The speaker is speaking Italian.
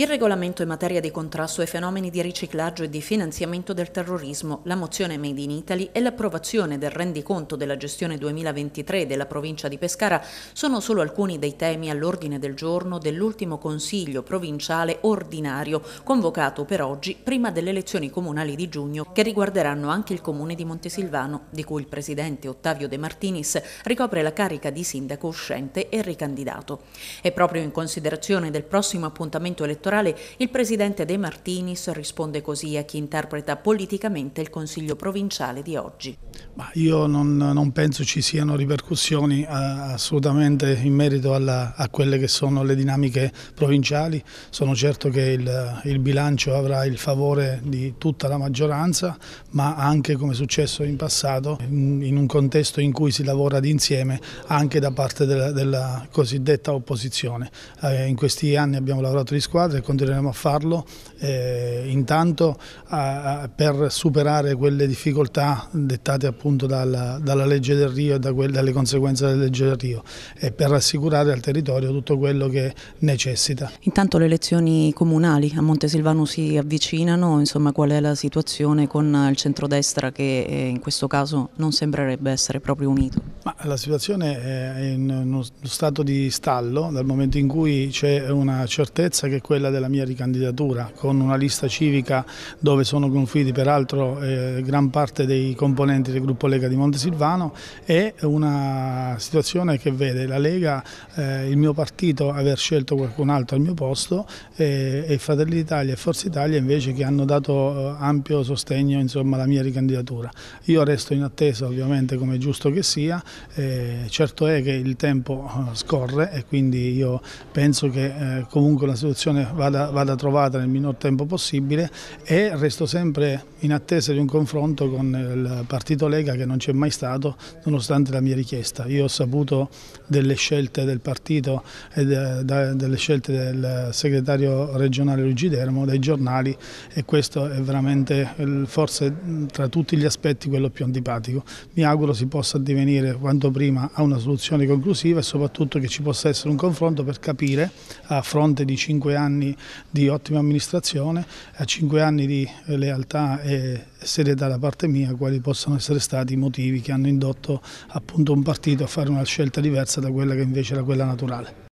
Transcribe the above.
Il regolamento in materia di contrasto ai fenomeni di riciclaggio e di finanziamento del terrorismo, la mozione Made in Italy e l'approvazione del rendiconto della gestione 2023 della provincia di Pescara sono solo alcuni dei temi all'ordine del giorno dell'ultimo Consiglio provinciale ordinario, convocato per oggi prima delle elezioni comunali di giugno, che riguarderanno anche il comune di Montesilvano, di cui il presidente Ottavio De Martinis ricopre la carica di sindaco uscente e ricandidato. E proprio in considerazione del prossimo appuntamento elettorale elettorale, il presidente De Martinis risponde così a chi interpreta politicamente il Consiglio provinciale di oggi. Ma io non, non, penso ci siano ripercussioni eh, assolutamente in merito alla, a quelle che sono le dinamiche provinciali, sono certo che il, il bilancio avrà il favore di tutta la maggioranza, ma anche come è successo in passato, in un contesto in cui si lavora d'insieme anche da parte della, della cosiddetta opposizione. Eh, in questi anni abbiamo lavorato di squadra e eh, continueremo a farlo, eh, intanto a, a, per superare quelle difficoltà dettate appunto dalla, dalla legge del Rio e da quelle, dalle conseguenze della legge del Rio e per assicurare al territorio tutto quello che necessita. Intanto le elezioni comunali a Montesilvano si avvicinano, insomma qual è la situazione con il centrodestra che eh, in questo caso non sembrerebbe essere proprio unito? Ma la situazione è in uno stato di stallo dal momento in cui c'è una certezza che quella quella della mia ricandidatura, con una lista civica dove sono confluiti peraltro eh, gran parte dei componenti del gruppo Lega di Montesilvano e una situazione che vede la Lega, eh, il mio partito, aver scelto qualcun altro al mio posto e, eh, e Fratelli d'Italia e Forza Italia invece che hanno dato eh, ampio sostegno insomma, alla mia ricandidatura. Io resto in attesa ovviamente come è giusto che sia, eh, certo è che il tempo eh, scorre e quindi io penso che eh, comunque la situazione vada, vada, trovata nel minor tempo possibile e resto sempre in attesa di un confronto con il partito Lega che non c'è mai stato nonostante la mia richiesta. Io ho saputo delle scelte del partito e de, de, delle scelte del segretario regionale Luigi Dermo dai giornali e questo è veramente il, forse tra tutti gli aspetti quello più antipatico. Mi auguro si possa divenire quanto prima a una soluzione conclusiva e soprattutto che ci possa essere un confronto per capire a fronte di cinque anni anni di ottima amministrazione e a cinque anni di eh, lealtà e serietà da parte mia quali possono essere stati i motivi che hanno indotto appunto un partito a fare una scelta diversa da quella che invece era quella naturale.